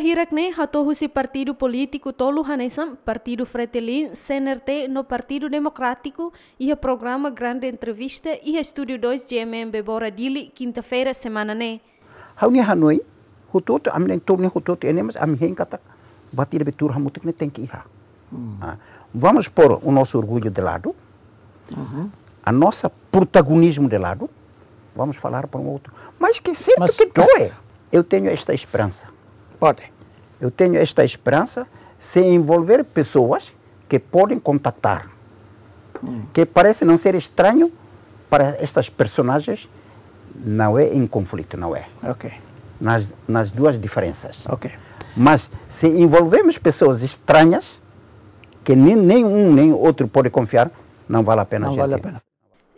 hirakne hatohusi partido político tolu hanesam partido Fretilin, CNRT no Partido Democrático e o programa Grande Entrevista e o Estúdio 2 de MMB Boradili quinta-feira semana ne. Né. Hauni Hanoi, hutoto amne tomne hutoto enemas am henkata batir betur hamutik ne tenki ha. Hmm. Ah, vamos pôr o nosso orgulho de lado, uhum. a nossa protagonismo de lado, vamos falar para um outro. Mas que sempre Mas, que dói, eu tenho esta esperança Pode. Eu tenho esta esperança se envolver pessoas que podem contactar, hum. que parece não ser estranho para estas personagens, não é em conflito, não é. Ok. Nas, nas duas diferenças. Ok. Mas se envolvemos pessoas estranhas, que nem, nem um nem outro pode confiar, não vale a pena. Não gente. vale a pena.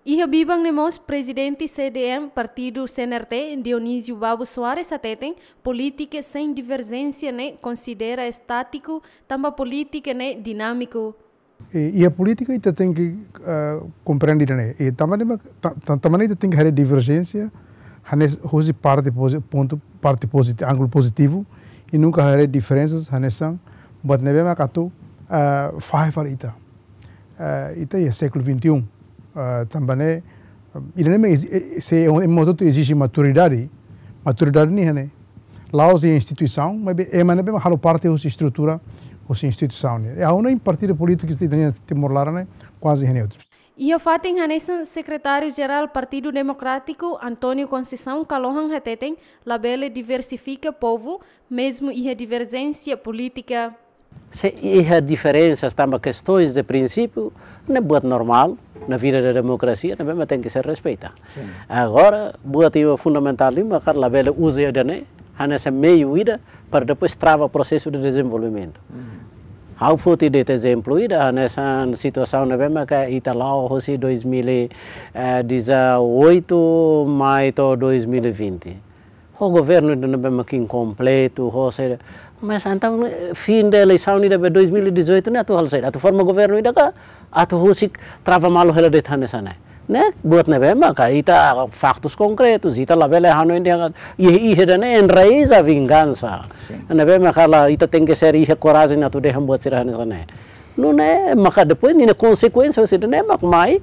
Ihabibang nemos presidente CDM Partido CNRT Dionísio Babu Soares ateten política sem divergência né considera estático, também política né dinâmico. E, e a política ainda tem que uh, compreender né. E também também tem que haver divergência, hanes hoje parte ponto parte positivo, ângulo positivo e nunca haver diferenças hanesan, mas neve makatu uh, ah, faz para ita. Uh, ah, ita é século 21 uh, também ah, nem eh, se é um é modo tu exige maturidade maturidade nem é, né lá os instituição mas é mas é bem halo parte os estrutura os instituição né é única partido político que tem Timor Lara né quase nem outros Ia fatin o secretário-geral do Partido Democrático Antônio Conceição Calohan Heteten labele diversifica povo, mesmo a divergência política se há diferenças, também questões de princípio, não é muito normal na vida da democracia, é mesmo tem que ser respeitada. Agora, boa é fundamental, mas Carla Bela usa a dane, nessa meio vida, para depois travar o processo de desenvolvimento. Ao hum. fute de exemplo, nessa situação, é mesmo que Italau, Rossi 2018, eh, maio 2020. o governo ainda não é bem aqui incompleto, ho se ma santa fin delle sauni da 2018 não ne atu hal sai atu forma governo ainda cá, a tua husik trava malo hela de tanto nessa né, thane sana ne buat ne bema ka ita faktus konkretus ita labele hano india ye i heda ne en raiza vinganza ne bema kala ita tenge seri he coragem atu de ham buat sirane não é, ne maka depois ni ne consequência se não é mai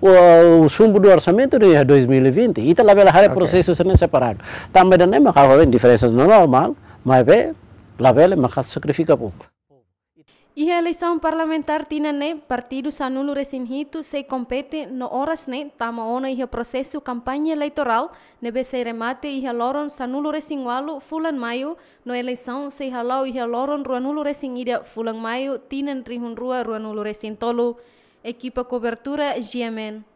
o sumbu do orçamento de 2020 ita labela hare o processo sene separado também dan há kaho diferenças normal mas é labela maka sacrifica pouco e a eleição parlamentar tina ne partido sanulo resinhito se compete no horas ne tama ono e processo campanha eleitoral nebe se remate e loron sanulo resingualo fulan maio no eleição se halau e loron ruanulo resinida fulan maio tinen rihun rua ruanulo resintolo equipa Cobertura GMN.